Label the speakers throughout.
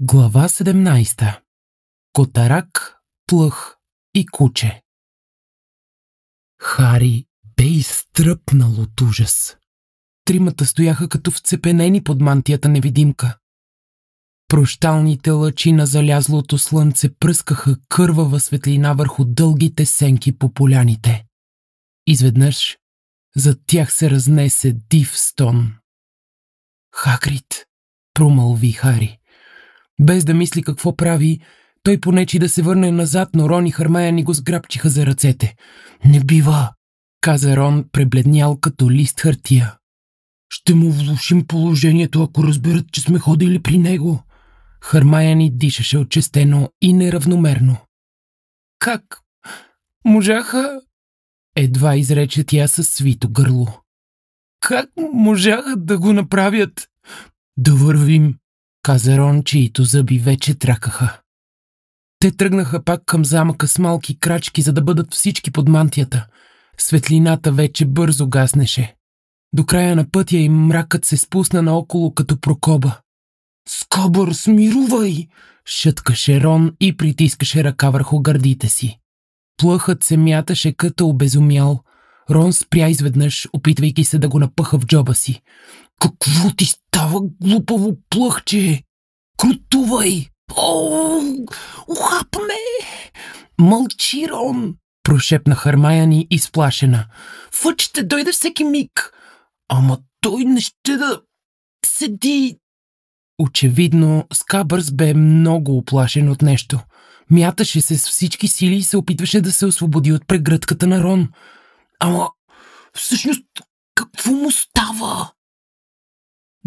Speaker 1: Глава 17. Котарак, плъх и куче. Хари бе изтръпнал от ужас. Тримата стояха като вцепенени под мантията невидимка. Прощалните лъчи на залязлото слънце пръскаха кървава светлина върху дългите сенки по поляните. Изведнъж зад тях се разнесе див стон. Хакрит, промълви Хари без да мисли какво прави, той понечи да се върне назад, но Рон и Хармая ни го сграбчиха за ръцете. «Не бива!» каза Рон, пребледнял като лист хартия. «Ще му влушим положението, ако разберат, че сме ходили при него!» Хармая ни дишаше отчестено и неравномерно. «Как? Можаха?» Едва изрече тя със свито гърло. «Как можаха да го направят?» «Да вървим!» Каза рон, чието зъби вече тракаха. Те тръгнаха пак към замъка с малки крачки, за да бъдат всички под мантията. Светлината вече бързо гаснеше. До края на пътя им мракът се спусна наоколо като прокоба. «Скобър, смирувай!» шъткаше Рон и притискаше ръка върху гърдите си. Плъхът се мяташе като обезумял. Рон спря изведнъж, опитвайки се да го напъха в джоба си. Какво ти става, глупаво плъхче? Крутувай! О, ухапме! ме! Мълчи, Рон! Прошепна Хармаяни изплашена. Фът ще дойде всеки миг! Ама той не ще да... Седи! Очевидно, Скабърс бе много оплашен от нещо. Мяташе се с всички сили и се опитваше да се освободи от прегръдката на Рон. Ама, всъщност, какво му става?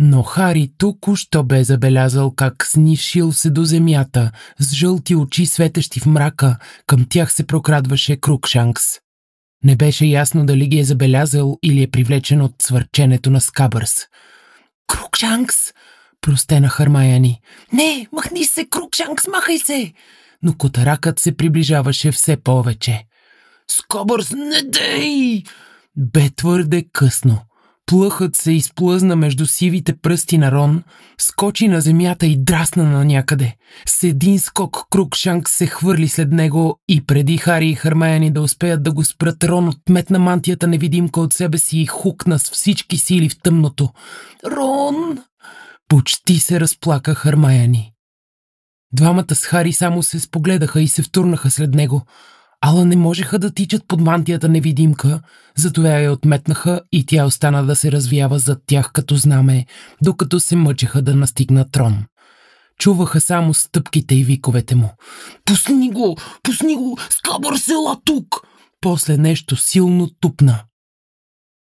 Speaker 1: Но Хари току-що бе забелязал как снишил се до земята, с жълти очи светещи в мрака, към тях се прокрадваше Крукшанкс. Не беше ясно дали ги е забелязал или е привлечен от свърченето на Скабърс. «Крукшанкс!» простена Хармаяни. «Не, махни се, Крукшанкс, махай се!» Но котаракът се приближаваше все повече. Скабърс, не дей!» Бе твърде късно. Плъхът се изплъзна между сивите пръсти на Рон, скочи на земята и драсна на някъде. С един скок круг Шанг се хвърли след него и преди Хари и Хармаяни да успеят да го спрат, Рон отметна мантията невидимка от себе си и хукна с всички сили в тъмното. «Рон!» Почти се разплака Хармаяни. Двамата с Хари само се спогледаха и се втурнаха след него – Ала не можеха да тичат под мантията невидимка, затова я отметнаха и тя остана да се развява зад тях като знаме, докато се мъчеха да настигнат трон. Чуваха само стъпките и виковете му. «Пусни го! Пусни го! Скабър села тук!» После нещо силно тупна.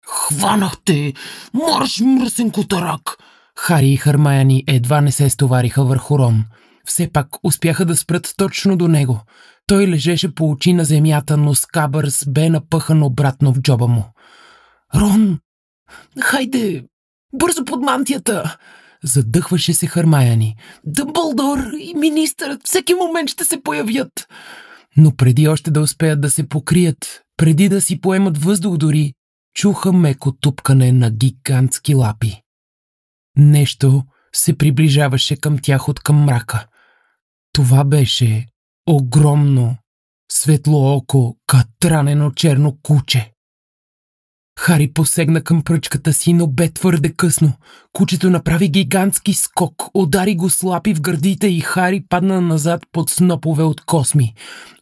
Speaker 1: «Хванахте! Марш, мръсен котарак!» Хари и Хармаяни едва не се стовариха върху Рон. Все пак успяха да спрат точно до него. Той лежеше по очи на земята, но скабърс бе напъхан обратно в джоба му. «Рон! Хайде! Бързо под мантията!» Задъхваше се Хармаяни. «Дъмбълдор и министърът всеки момент ще се появят!» Но преди още да успеят да се покрият, преди да си поемат въздух дори, чуха меко тупкане на гигантски лапи. Нещо се приближаваше към тях от към мрака. Това беше огромно, светло око, катранено черно куче. Хари посегна към пръчката си, но бе твърде късно. Кучето направи гигантски скок, удари го слапи в гърдите и Хари падна назад под снопове от косми.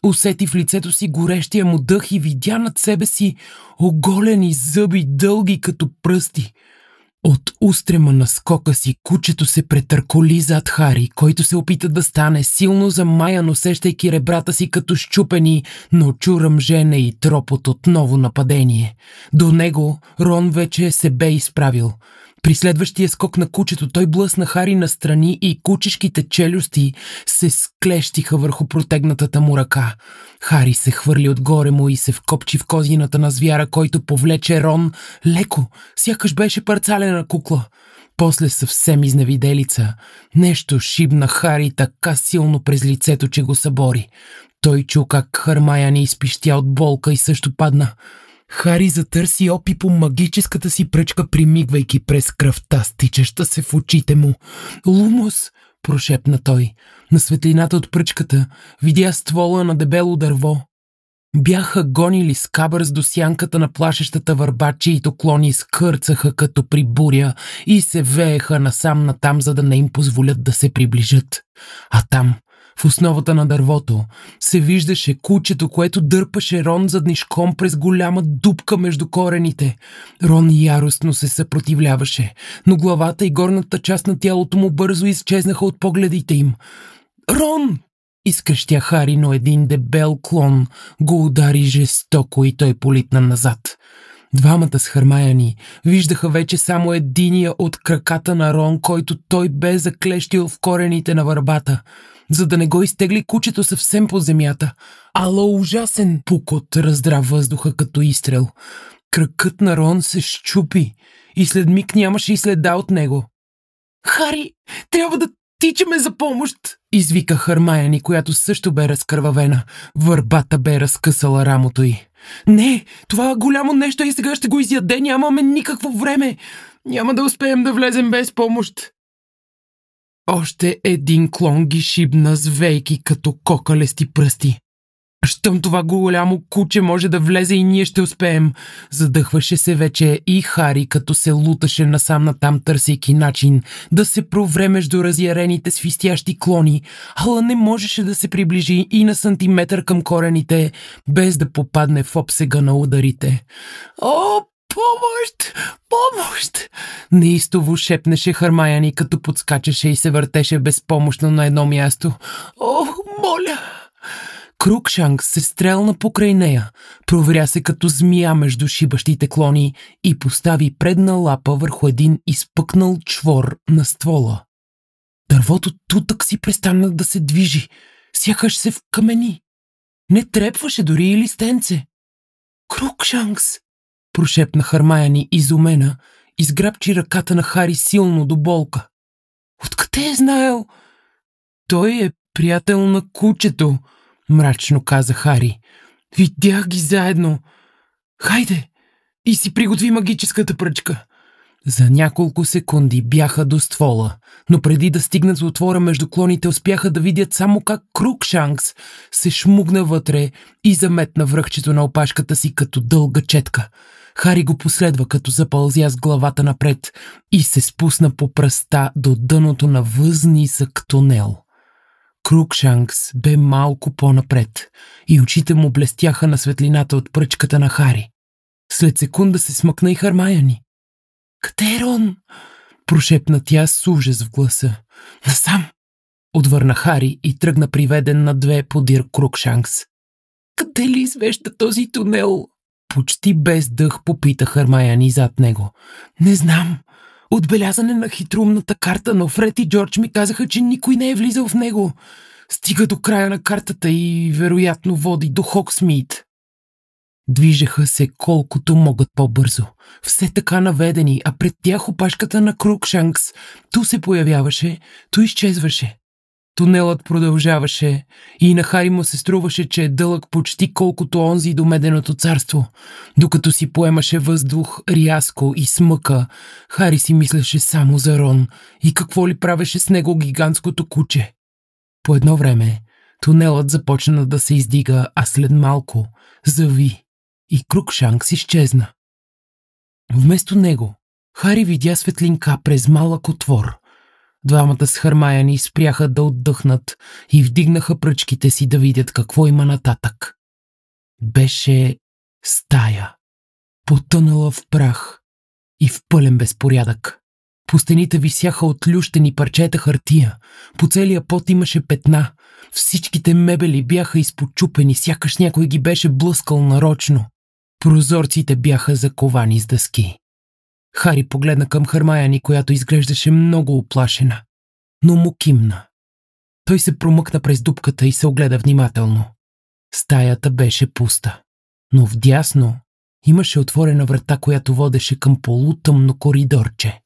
Speaker 1: Усети в лицето си горещия му дъх и видя над себе си оголени зъби, дълги като пръсти – от устрема на скока си кучето се претърколи зад Хари, който се опита да стане силно замаян, усещайки ребрата си като щупени, но чу ръмжене и тропот отново нападение. До него Рон вече се бе изправил. При следващия скок на кучето той блъсна Хари настрани и кучешките челюсти се склещиха върху протегнатата му ръка. Хари се хвърли отгоре му и се вкопчи в козината на звяра, който повлече Рон леко, сякаш беше парцалена кукла. После съвсем изневиделица, нещо шибна Хари така силно през лицето, че го събори. Той чу как Хармая не изпищя от болка и също падна. Хари затърси опи по магическата си пръчка, примигвайки през кръвта, стичаща се в очите му. «Лумус!» – прошепна той. На светлината от пръчката видя ствола на дебело дърво. Бяха гонили с скабърс до сянката на плашещата върба, чието клони скърцаха като при буря и се вееха насам-натам, за да не им позволят да се приближат. А там, в основата на дървото се виждаше кучето, което дърпаше Рон заднишком през голяма дупка между корените. Рон яростно се съпротивляваше, но главата и горната част на тялото му бързо изчезнаха от погледите им. «Рон!» Изкрещя Хари, но един дебел клон го удари жестоко и той политна назад. Двамата с Хармаяни виждаха вече само единия от краката на Рон, който той бе заклещил в корените на върбата – за да не го изтегли кучето съвсем по земята. Ало ужасен пукот раздра въздуха като изстрел. Кръкът на Рон се щупи и след миг нямаше и следа от него. Хари, трябва да тичаме за помощ! Извика Хармаяни, която също бе разкървавена. Върбата бе разкъсала рамото й. Не, това е голямо нещо и сега ще го изяде, нямаме никакво време. Няма да успеем да влезем без помощ. Още един клон ги шибна с вейки като кокалести пръсти. Щом това голямо куче може да влезе и ние ще успеем. Задъхваше се вече и Хари, като се луташе насам натам, търсейки начин да се провре между разярените свистящи клони, ала не можеше да се приближи и на сантиметър към корените, без да попадне в обсега на ударите. О, Помощ! Помощ! Неистово шепнеше Хармаяни, като подскачаше и се въртеше безпомощно на едно място. О, моля! Крукшанг се стрелна покрай нея, проверя се като змия между шибащите клони и постави предна лапа върху един изпъкнал чвор на ствола. Дървото тутък си престана да се движи, сякаш се в камени. Не трепваше дори и листенце. Крукшанкс! прошепна Хармаяни изумена, изграбчи ръката на Хари силно до болка. Откъде е знаел? Той е приятел на кучето, мрачно каза Хари. Видях ги заедно. Хайде! И си приготви магическата пръчка. За няколко секунди бяха до ствола, но преди да стигнат до отвора между клоните, успяха да видят само как Крукшанкс се шмугна вътре и заметна връхчето на опашката си като дълга четка. Хари го последва, като запълзя с главата напред и се спусна по пръста до дъното на възнисък тунел. Крукшанкс бе малко по-напред и очите му блестяха на светлината от пръчката на Хари. След секунда се смъкна и Хармаяни. «Къде е Рон?» прошепна тя с ужас в гласа. «Насам!» Отвърна Хари и тръгна приведен на две подир Крукшанкс. «Къде ли извежда този тунел?» Почти без дъх попита Хармаяни зад него. Не знам. Отбелязане на хитрумната карта, но Фред и Джордж ми казаха, че никой не е влизал в него. Стига до края на картата и вероятно води до Хоксмит. Движеха се колкото могат по-бързо. Все така наведени, а пред тях опашката на Крукшанкс ту се появяваше, ту изчезваше. Тунелът продължаваше и на Хари му се струваше, че е дълъг почти колкото онзи до Меденото царство. Докато си поемаше въздух, рязко и смъка, Хари си мислеше само за Рон и какво ли правеше с него гигантското куче. По едно време тунелът започна да се издига, а след малко зави и си изчезна. Вместо него Хари видя светлинка през малък отвор – Двамата с Хармаяни спряха да отдъхнат и вдигнаха пръчките си да видят какво има нататък. Беше стая, потънала в прах и в пълен безпорядък. По стените висяха отлющени парчета хартия, по целия пот имаше петна, всичките мебели бяха изпочупени, сякаш някой ги беше блъскал нарочно. Прозорците бяха заковани с дъски. Хари погледна към Хармаяни, която изглеждаше много оплашена, но му кимна. Той се промъкна през дупката и се огледа внимателно. Стаята беше пуста, но вдясно имаше отворена врата, която водеше към полутъмно коридорче.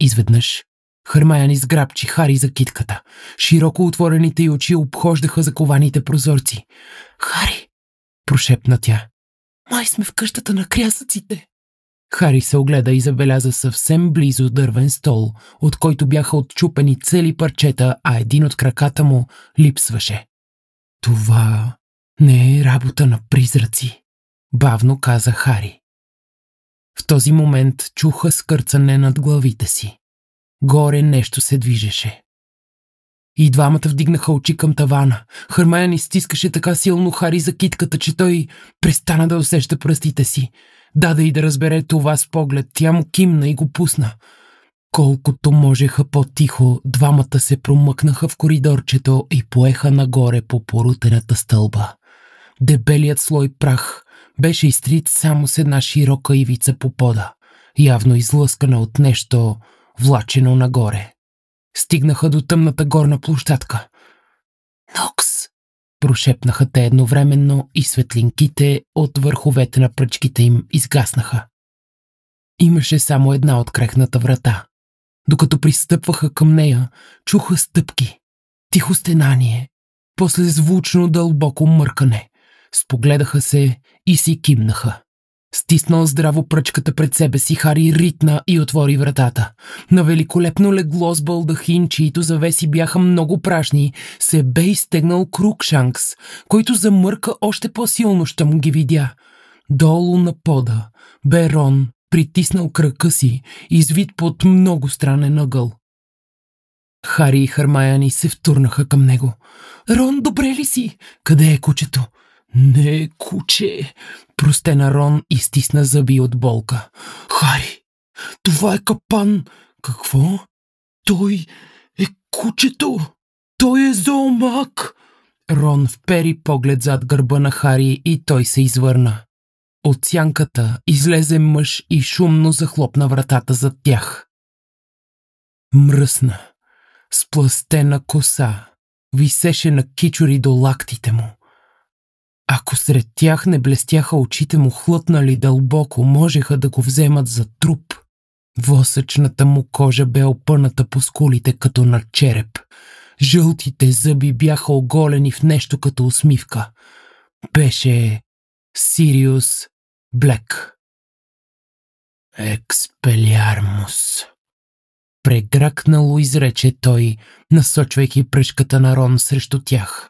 Speaker 1: Изведнъж Хармаяни сграбчи Хари за китката. Широко отворените й очи обхождаха закованите прозорци. «Хари!» – прошепна тя. «Май сме в къщата на крясъците!» Хари се огледа и забеляза съвсем близо дървен стол, от който бяха отчупени цели парчета, а един от краката му липсваше. Това не е работа на призраци, бавно каза Хари. В този момент чуха скърцане над главите си. Горе нещо се движеше. И двамата вдигнаха очи към тавана. Хармая ни стискаше така силно Хари за китката, че той престана да усеща пръстите си даде и да разбере това с поглед. Тя му кимна и го пусна. Колкото можеха по-тихо, двамата се промъкнаха в коридорчето и поеха нагоре по порутената стълба. Дебелият слой прах беше изтрит само с една широка ивица по пода, явно излъскана от нещо, влачено нагоре. Стигнаха до тъмната горна площадка. «Нокс!» прошепнаха те едновременно и светлинките от върховете на пръчките им изгаснаха. Имаше само една открехната врата. Докато пристъпваха към нея, чуха стъпки, тихо стенание, после звучно дълбоко мъркане. Спогледаха се и си кимнаха. Стиснал здраво пръчката пред себе си, Хари ритна и отвори вратата. На великолепно легло с балдахин, чието завеси бяха много прашни, се бе изтегнал Крукшанкс, който замърка още по-силно, щом ги видя. Долу на пода, Берон притиснал крака си, извит под много странен ъгъл. Хари и Хармаяни се втурнаха към него. «Рон, добре ли си? Къде е кучето?» Не, куче! Простена Рон изтисна зъби от болка. Хари! Това е капан! Какво? Той е кучето! Той е зоомак! Рон впери поглед зад гърба на Хари и той се извърна. От сянката излезе мъж и шумно захлопна вратата зад тях. Мръсна, спластена коса, висеше на кичори до лактите му. Ако сред тях не блестяха очите му хлътнали дълбоко, можеха да го вземат за труп. Восъчната му кожа бе опъната по скулите като на череп. Жълтите зъби бяха оголени в нещо като усмивка. Беше Сириус Блек. Експелиармус. Прегракнало изрече той, насочвайки пръшката на Рон срещу тях.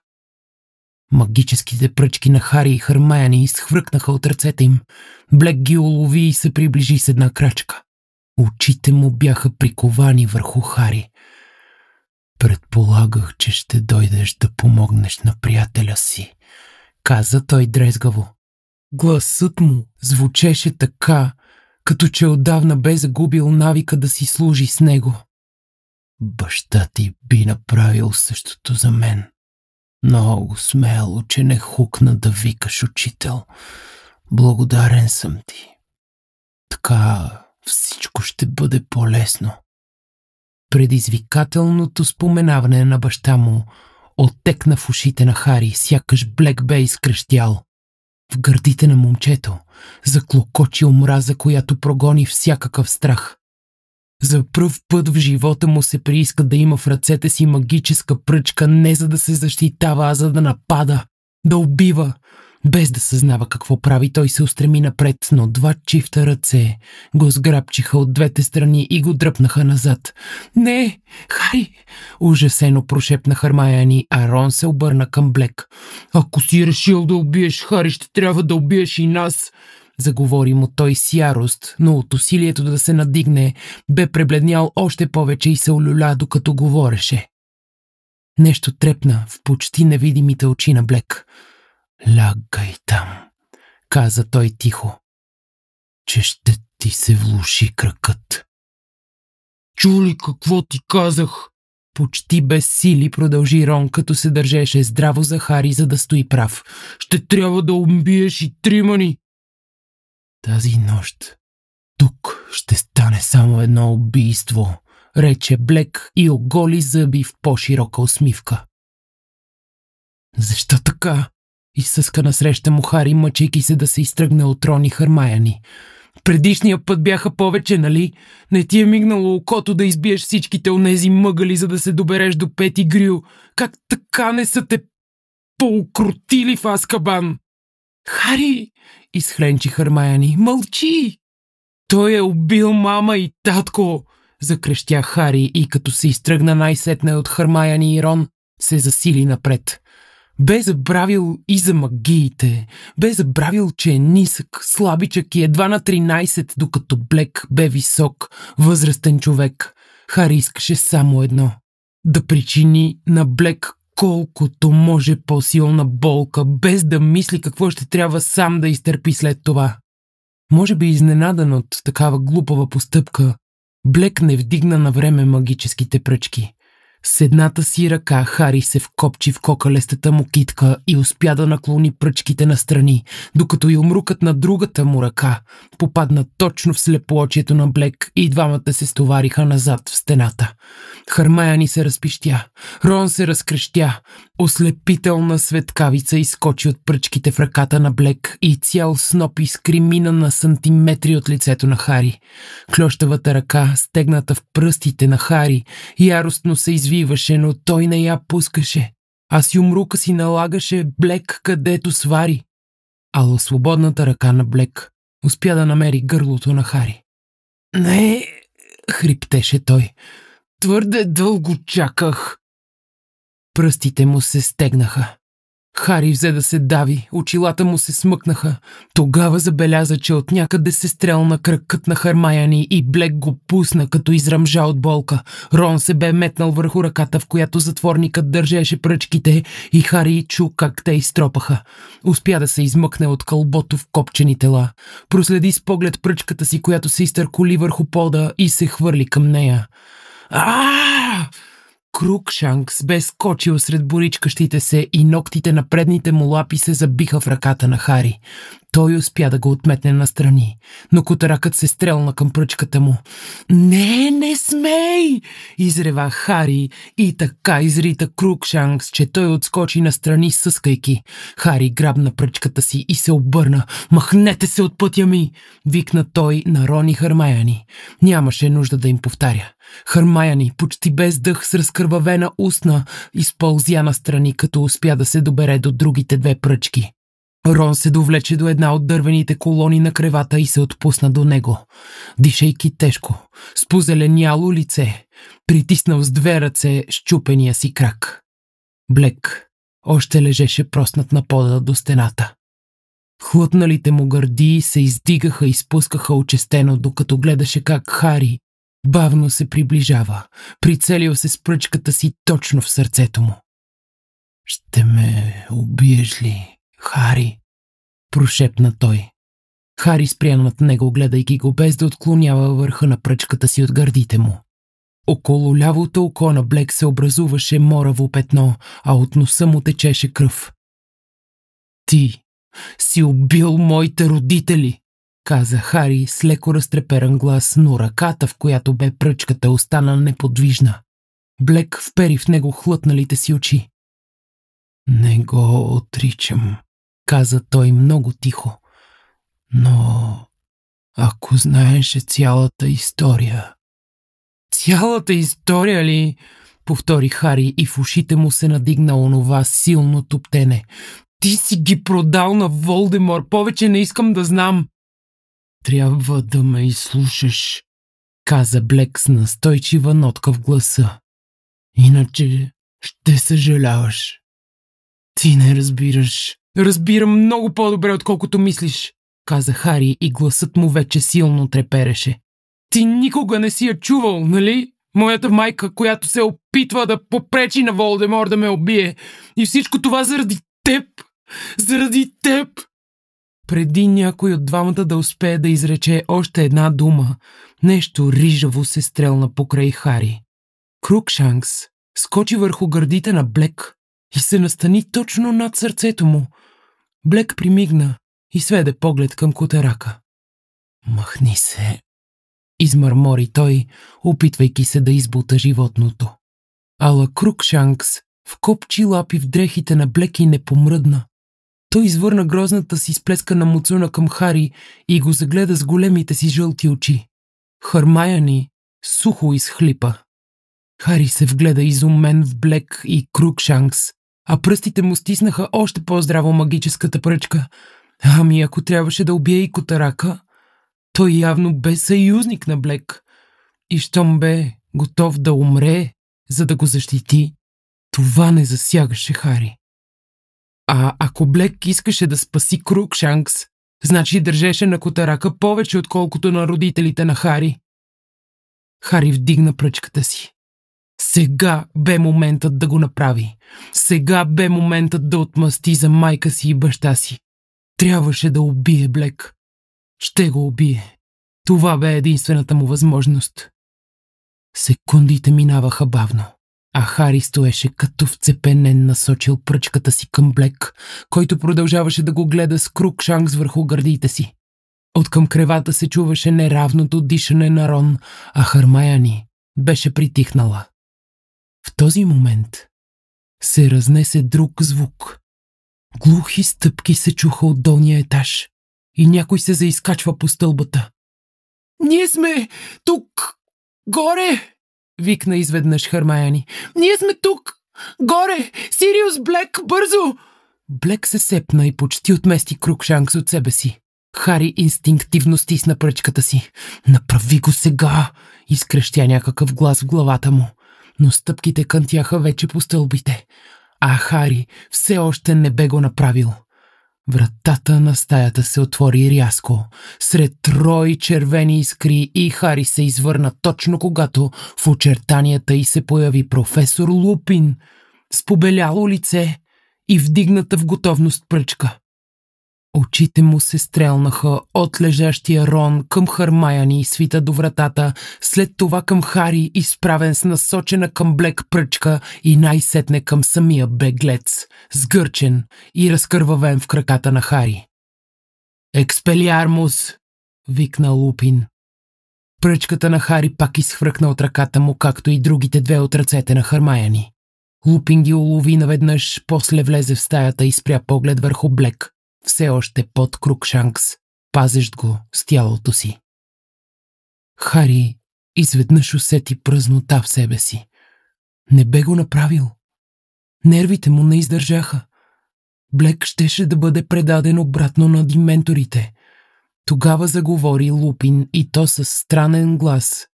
Speaker 1: Магическите пръчки на Хари и Хармаяни изхвъркнаха от ръцете им. Блек ги улови и се приближи с една крачка. Очите му бяха приковани върху Хари. Предполагах, че ще дойдеш да помогнеш на приятеля си, каза той дрезгаво. Гласът му звучеше така, като че отдавна бе загубил навика да си служи с него. Баща ти би направил същото за мен, много смело, че не хукна да викаш, учител. Благодарен съм ти. Така всичко ще бъде по-лесно. Предизвикателното споменаване на баща му оттекна в ушите на Хари, сякаш Блек бе изкрещял. В гърдите на момчето заклокочи омраза, която прогони всякакъв страх. За пръв път в живота му се прииска да има в ръцете си магическа пръчка, не за да се защитава, а за да напада, да убива. Без да съзнава какво прави, той се устреми напред, но два чифта ръце го сграбчиха от двете страни и го дръпнаха назад. «Не! Хари!» – ужасено прошепна Хармаяни, а Рон се обърна към Блек. «Ако си решил да убиеш Хари, ще трябва да убиеш и нас!» заговори му той с ярост, но от усилието да се надигне, бе пребледнял още повече и се олюля, докато говореше. Нещо трепна в почти невидимите очи на Блек. «Лягай там», каза той тихо, «че ще ти се влуши кракът». «Чули какво ти казах?» Почти без сили продължи Рон, като се държеше здраво за Хари, за да стои прав. «Ще трябва да убиеш и тримани!» Тази нощ тук ще стане само едно убийство, рече Блек и оголи зъби в по-широка усмивка. Защо така? Изсъска насреща му Хари, мъчейки се да се изтръгне от Рони Хармаяни. Предишния път бяха повече, нали? Не ти е мигнало окото да избиеш всичките онези мъгали, за да се добереш до Пети Грил. Как така не са те поукротили в Аскабан? Хари, изхренчи Хармаяни. Мълчи! Той е убил мама и татко! Закрещя Хари и като се изтръгна най-сетне от Хармаяни и Рон, се засили напред. Бе забравил и за магиите, бе забравил, че е нисък, слабичък и едва на 13, докато Блек бе висок, възрастен човек. Хари искаше само едно – да причини на Блек колкото може по-силна болка, без да мисли какво ще трябва сам да изтърпи след това. Може би изненадан от такава глупава постъпка, Блек не вдигна на време магическите пръчки. С едната си ръка Хари се вкопчи в кокалестата му китка и успя да наклони пръчките настрани, докато и умрукът на другата му ръка попадна точно в слепоочието на Блек и двамата се стовариха назад в стената. Хармая ни се разпищя, Рон се разкрещя, ослепителна светкавица изкочи от пръчките в ръката на Блек и цял сноп изкримина мина на сантиметри от лицето на Хари. Клющавата ръка, стегната в пръстите на Хари, яростно се извива извиваше, но той не я пускаше, а с юмрука си налагаше Блек където свари. Ала свободната ръка на Блек успя да намери гърлото на Хари. Не, хриптеше той. Твърде дълго чаках. Пръстите му се стегнаха. Хари взе да се дави, очилата му се смъкнаха. Тогава забеляза, че от някъде се стрелна кръкът на Хармаяни и Блек го пусна, като израмжа от болка. Рон се бе метнал върху ръката, в която затворникът държеше пръчките и Хари чу как те изтропаха. Успя да се измъкне от кълбото в копчени тела. Проследи с поглед пръчката си, която се изтърколи върху пода и се хвърли към нея. а Крукшанкс бе скочил сред боричкащите се и ногтите на предните му лапи се забиха в ръката на Хари. Той успя да го отметне настрани, но котаракът се стрелна към пръчката му. «Не, не смей!» – изрева Хари и така изрита Крукшанкс, че той отскочи настрани съскайки. Хари грабна пръчката си и се обърна. «Махнете се от пътя ми!» – викна той на Рони Хармаяни. Нямаше нужда да им повтаря. Хармаяни почти без дъх с разкъсване закърбавена устна използя настрани, като успя да се добере до другите две пръчки. Рон се довлече до една от дървените колони на кревата и се отпусна до него, дишайки тежко, с позеленяло лице, притиснал с две ръце щупения си крак. Блек още лежеше проснат на пода до стената. Хлътналите му гърди се издигаха и спускаха очестено, докато гледаше как Хари Бавно се приближава, прицелил се с пръчката си точно в сърцето му. Ще ме убиеш ли, Хари? Прошепна той. Хари спря над него, гледайки го без да отклонява върха на пръчката си от гърдите му. Около лявото око на Блек се образуваше мораво петно, а от носа му течеше кръв. Ти си убил моите родители! каза Хари с леко разтреперан глас, но ръката, в която бе пръчката, остана неподвижна. Блек впери в него хлътналите си очи. Не го отричам, каза той много тихо. Но ако знаеше цялата история... Цялата история ли? Повтори Хари и в ушите му се надигна онова силно топтене. Ти си ги продал на Волдемор, повече не искам да знам. Трябва да ме изслушаш, каза Блек с настойчива нотка в гласа. Иначе ще съжаляваш. Ти не разбираш. Разбирам много по-добре, отколкото мислиш, каза Хари и гласът му вече силно трепереше. Ти никога не си я чувал, нали? Моята майка, която се опитва да попречи на Волдемор да ме убие. И всичко това заради теб. Заради теб преди някой от двамата да успее да изрече още една дума. Нещо рижаво се стрелна покрай Хари. Крукшанкс скочи върху гърдите на Блек и се настани точно над сърцето му. Блек примигна и сведе поглед към котарака. «Махни се!» измърмори той, опитвайки се да избута животното. Ала Крукшанкс вкопчи лапи в дрехите на Блек и не помръдна. Той извърна грозната си сплеска на муцуна към Хари и го загледа с големите си жълти очи. Хармая ни сухо изхлипа. Хари се вгледа изумен в Блек и Крукшанкс, а пръстите му стиснаха още по-здраво магическата пръчка. Ами ако трябваше да убие и Котарака, той явно бе съюзник на Блек. И щом бе готов да умре, за да го защити, това не засягаше Хари. А ако Блек искаше да спаси Крукшанкс, значи държеше на котарака повече, отколкото на родителите на Хари. Хари вдигна пръчката си. Сега бе моментът да го направи. Сега бе моментът да отмъсти за майка си и баща си. Трябваше да убие Блек. Ще го убие. Това бе единствената му възможност. Секундите минаваха бавно. А Хари стоеше като вцепенен, насочил пръчката си към Блек, който продължаваше да го гледа с круг шанкс върху гърдите си. От към кревата се чуваше неравното дишане на Рон, а Хармаяни беше притихнала. В този момент се разнесе друг звук. Глухи стъпки се чуха от долния етаж и някой се заискачва по стълбата. «Ние сме тук! Горе!» Викна изведнъж Хармаяни. Ние сме тук! Горе! Сириус Блек, бързо! Блек се сепна и почти отмести круг Шанкс от себе си. Хари инстинктивно стисна пръчката си. «Направи го сега!» изкрещя някакъв глас в главата му. Но стъпките кънтяха вече по стълбите. А Хари все още не бе го направил. Вратата на стаята се отвори рязко. Сред трои червени искри и Хари се извърна точно когато в очертанията й се появи професор Лупин с побеляло лице и вдигната в готовност пръчка. Очите му се стрелнаха от лежащия Рон към Хармаяни и свита до вратата, след това към Хари, изправен с насочена към Блек пръчка и най-сетне към самия беглец, сгърчен и разкървавен в краката на Хари. «Експелиармус!» викна Лупин. Пръчката на Хари пак изхвъркна от ръката му, както и другите две от ръцете на Хармаяни. Лупин ги улови наведнъж, после влезе в стаята и спря поглед върху Блек, все още под Крукшанкс, пазещ го с тялото си. Хари изведнъж усети пръзнота в себе си. Не бе го направил. Нервите му не издържаха. Блек щеше да бъде предаден обратно на дименторите. Тогава заговори Лупин и то със странен глас,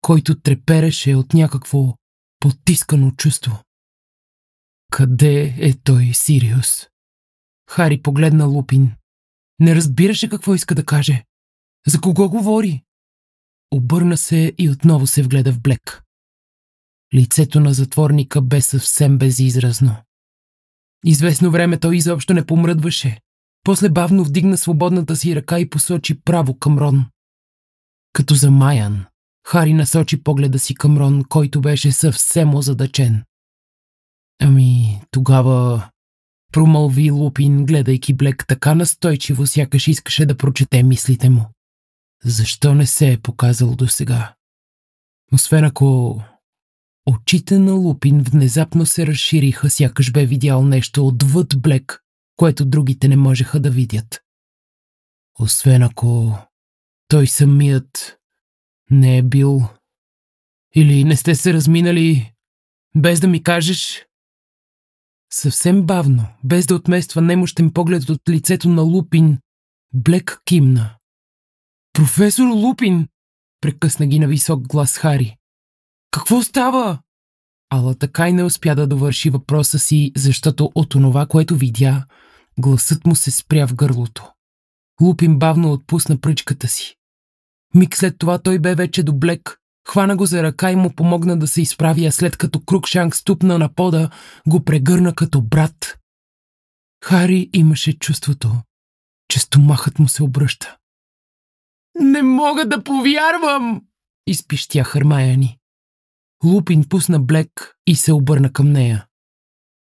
Speaker 1: който трепереше от някакво потискано чувство. Къде е той, Сириус? Хари погледна Лупин. Не разбираше какво иска да каже. За кого говори? Обърна се и отново се вгледа в Блек. Лицето на затворника бе съвсем безизразно. Известно време той изобщо не помръдваше. После бавно вдигна свободната си ръка и посочи право към Рон. Като замаян, Хари насочи погледа си към Рон, който беше съвсем озадачен. Ами, тогава промълви Лупин, гледайки Блек така настойчиво, сякаш искаше да прочете мислите му. Защо не се е показал до сега? Освен ако... Очите на Лупин внезапно се разшириха, сякаш бе видял нещо отвъд Блек, което другите не можеха да видят. Освен ако той самият не е бил... Или не сте се разминали без да ми кажеш? Съвсем бавно, без да отмества немощен поглед от лицето на Лупин, Блек кимна. «Професор Лупин!» прекъсна ги на висок глас Хари. «Какво става?» Ала така и не успя да довърши въпроса си, защото от онова, което видя, гласът му се спря в гърлото. Лупин бавно отпусна пръчката си. Миг след това той бе вече до Блек, Хвана го за ръка и му помогна да се изправи, а след като Крукшанг ступна на пода, го прегърна като брат. Хари имаше чувството, че стомахът му се обръща. «Не мога да повярвам!» изпищя Хармаяни. Лупин пусна блек и се обърна към нея.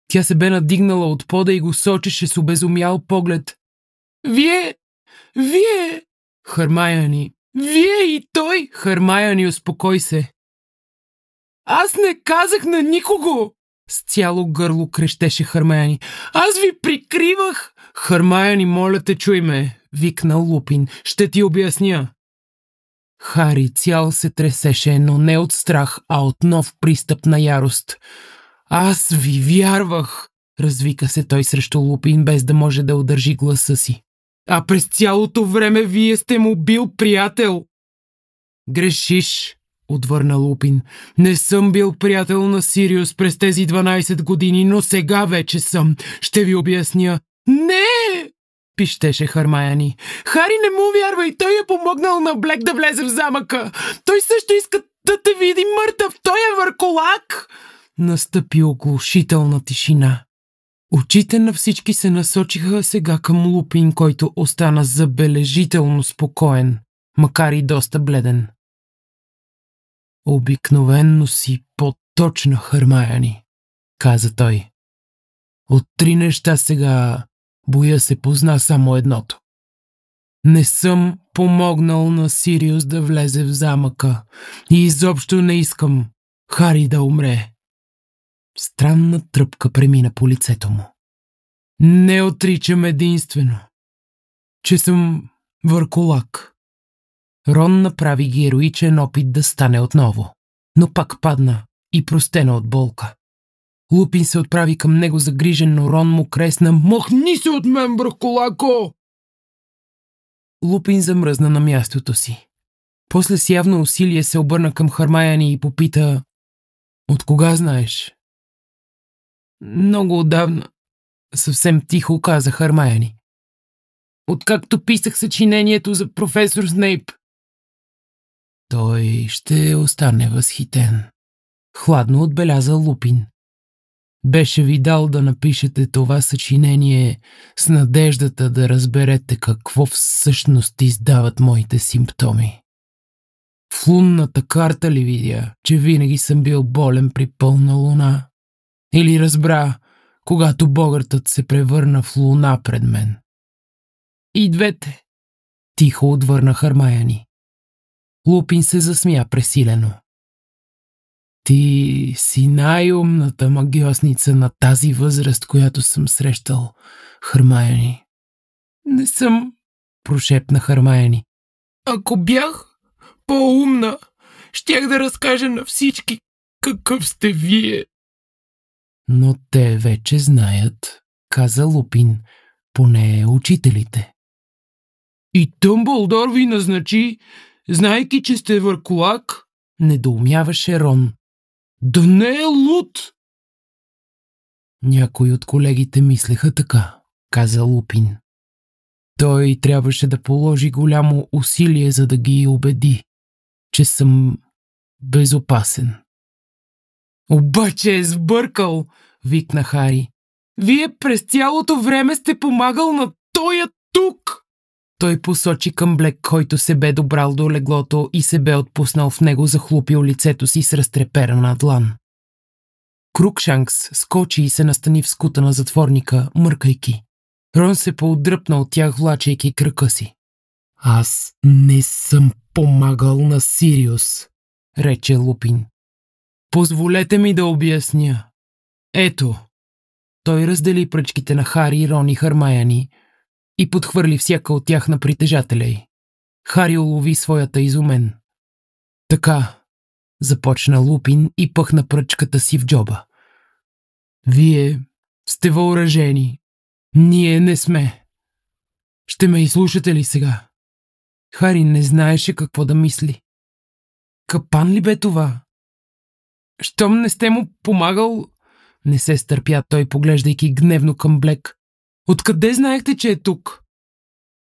Speaker 1: Тя се бе надигнала от пода и го сочеше с обезумял поглед. «Вие! Вие!» Хармаяни вие и той, хърмая ни успокой се. Аз не казах на никого! С цяло гърло крещеше Хармаяни. Аз ви прикривах! Хармаяни, моля те, чуй ме! викна Лупин. Ще ти обясня. Хари цял се тресеше, но не от страх, а от нов пристъп на ярост. Аз ви вярвах! Развика се той срещу Лупин, без да може да удържи гласа си а през цялото време вие сте му бил приятел. Грешиш, отвърна Лупин. Не съм бил приятел на Сириус през тези 12 години, но сега вече съм. Ще ви обясня. Не! пищеше Хармаяни. Хари не му вярва и той е помогнал на Блек да влезе в замъка. Той също иска да те види мъртъв. Той е върколак! Настъпи оглушителна тишина. Очите на всички се насочиха сега към Лупин, който остана забележително спокоен, макар и доста бледен. Обикновенно си по-точна Хърмаяни, каза той. От три неща сега боя се позна само едното. Не съм помогнал на Сириус да влезе в замъка и изобщо не искам Хари да умре. Странна тръпка премина по лицето му. Не отричам единствено, че съм върколак. Рон направи ги героичен опит да стане отново, но пак падна и простена от болка. Лупин се отправи към него загрижен, но Рон му кресна «Махни се от мен, върколако!» Лупин замръзна на мястото си. После с явно усилие се обърна към Хармаяни и попита «От кога знаеш?» Много отдавна, съвсем тихо каза Хармаяни. Откакто писах съчинението за професор Снейп. Той ще остане възхитен. Хладно отбеляза Лупин. Беше ви дал да напишете това съчинение с надеждата да разберете какво всъщност издават моите симптоми. В лунната карта ли видя, че винаги съм бил болен при пълна луна? Или разбра, когато богъртът се превърна в луна пред мен. И двете, тихо отвърна Хармаяни. Лупин се засмя пресилено. Ти си най-умната магиосница на тази възраст, която съм срещал, Хармаяни. Не съм, прошепна Хармаяни. Ако бях по-умна, щях да разкажа на всички какъв сте вие. Но те вече знаят, каза Лупин, поне учителите. И Тъмбълдор ви назначи, знайки, че сте върколак, недоумяваше Рон. Да не е луд! Някои от колегите мислеха така, каза Лупин. Той трябваше да положи голямо усилие, за да ги убеди, че съм безопасен. Обаче е сбъркал, викна Хари. Вие през цялото време сте помагал на тоя тук! Той посочи към Блек, който се бе добрал до леглото и се бе отпуснал в него, захлупил лицето си с разтреперана длан. Крукшанкс скочи и се настани в скута на затворника, мъркайки. Рон се поудръпна от тях, влачайки кръка си. Аз не съм помагал на Сириус, рече Лупин. Позволете ми да обясня. Ето. Той раздели пръчките на Хари, Рони, Хармаяни и подхвърли всяка от тях на притежателя й. Хари улови своята изумен. Така, започна Лупин и пъхна пръчката си в джоба. Вие сте въоръжени. Ние не сме. Ще ме изслушате ли сега? Хари не знаеше какво да мисли. Капан ли бе това? Щом не сте му помагал... Не се стърпя той, поглеждайки гневно към Блек. Откъде знаехте, че е тук?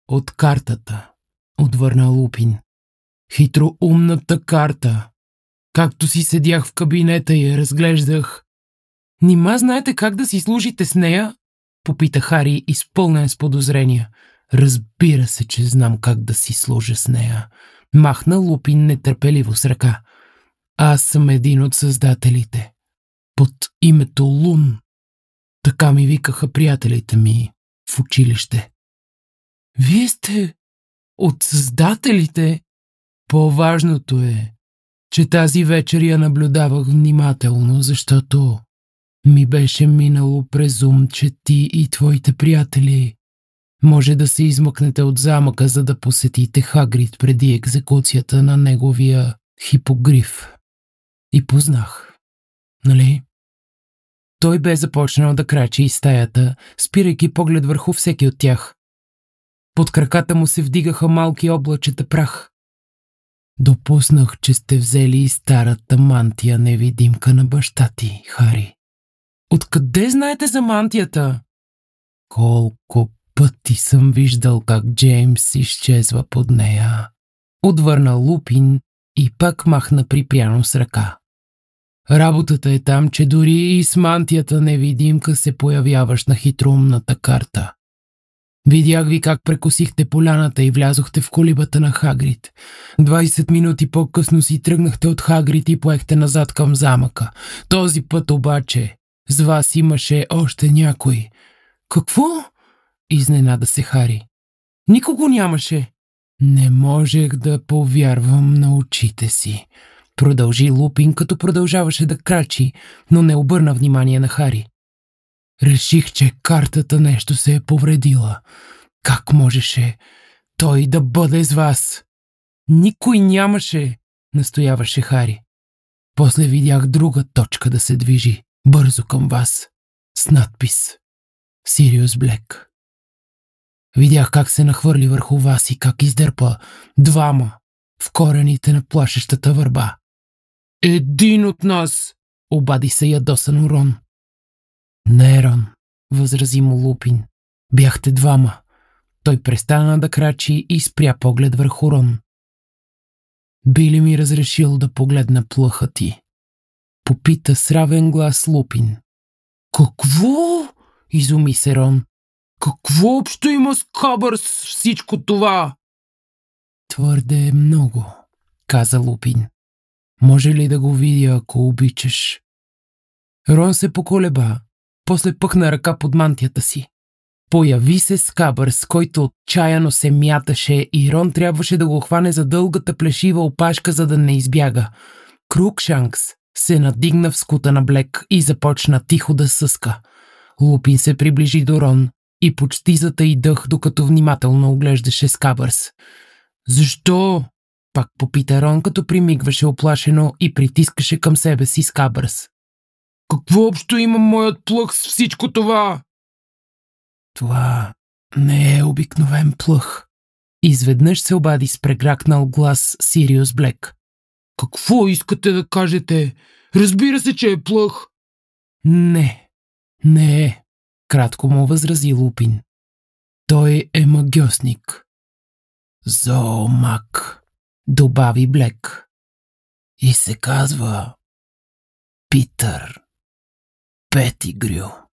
Speaker 1: От картата, отвърна Лупин. Хитроумната карта. Както си седях в кабинета и я разглеждах. Нима знаете как да си служите с нея? Попита Хари, изпълнен с подозрения. Разбира се, че знам как да си служа с нея. Махна Лупин нетърпеливо с ръка. Аз съм един от създателите. Под името Лун. Така ми викаха приятелите ми в училище. Вие сте от създателите. По-важното е, че тази вечер я наблюдавах внимателно, защото ми беше минало през ум, че ти и твоите приятели може да се измъкнете от замъка, за да посетите Хагрид преди екзекуцията на неговия хипогриф и познах. Нали? Той бе започнал да крачи из стаята, спирайки поглед върху всеки от тях. Под краката му се вдигаха малки облачета прах. Допуснах, че сте взели и старата мантия невидимка на баща ти, Хари. Откъде знаете за мантията? Колко пъти съм виждал как Джеймс изчезва под нея. Отвърна Лупин и пак махна припряно с ръка. Работата е там, че дори и с мантията невидимка се появяваш на хитрумната карта. Видях ви как прекосихте поляната и влязохте в колибата на Хагрид. 20 минути по-късно си тръгнахте от Хагрид и поехте назад към замъка. Този път обаче с вас имаше още някой. Какво? Изненада се Хари. Никого нямаше. Не можех да повярвам на очите си. Продължи Лупин, като продължаваше да крачи, но не обърна внимание на Хари. Реших, че картата нещо се е повредила. Как можеше той да бъде с вас? Никой нямаше, настояваше Хари. После видях друга точка да се движи, бързо към вас, с надпис «Сириус Блек». Видях как се нахвърли върху вас и как издърпа двама в корените на плашещата върба. Един от нас, обади се ядосан Рон. Не, Рон, възрази му Лупин. Бяхте двама. Той престана да крачи и спря поглед върху Рон. Би ли ми разрешил да погледна плъха ти? Попита с равен глас Лупин. Какво? Изуми се Рон. Какво общо има с кабър с всичко това? Твърде много, каза Лупин. Може ли да го видя, ако обичаш? Рон се поколеба, после пъхна ръка под мантията си. Появи се скабър, с който отчаяно се мяташе и Рон трябваше да го хване за дългата плешива опашка, за да не избяга. Крукшанкс се надигна в скута на Блек и започна тихо да съска. Лупин се приближи до Рон и почти зата дъх, докато внимателно оглеждаше Скабърс. «Защо?» пак попита Рон, като примигваше оплашено и притискаше към себе си Скабърс. Какво общо има моят плъх с всичко това? Това не е обикновен плъх. Изведнъж се обади с прегракнал глас Сириус Блек. Какво искате да кажете? Разбира се, че е плъх. Не, не е, кратко му възрази Лупин. Той е магиосник. Зоомак добави Блек. И се казва Питър Петигрю.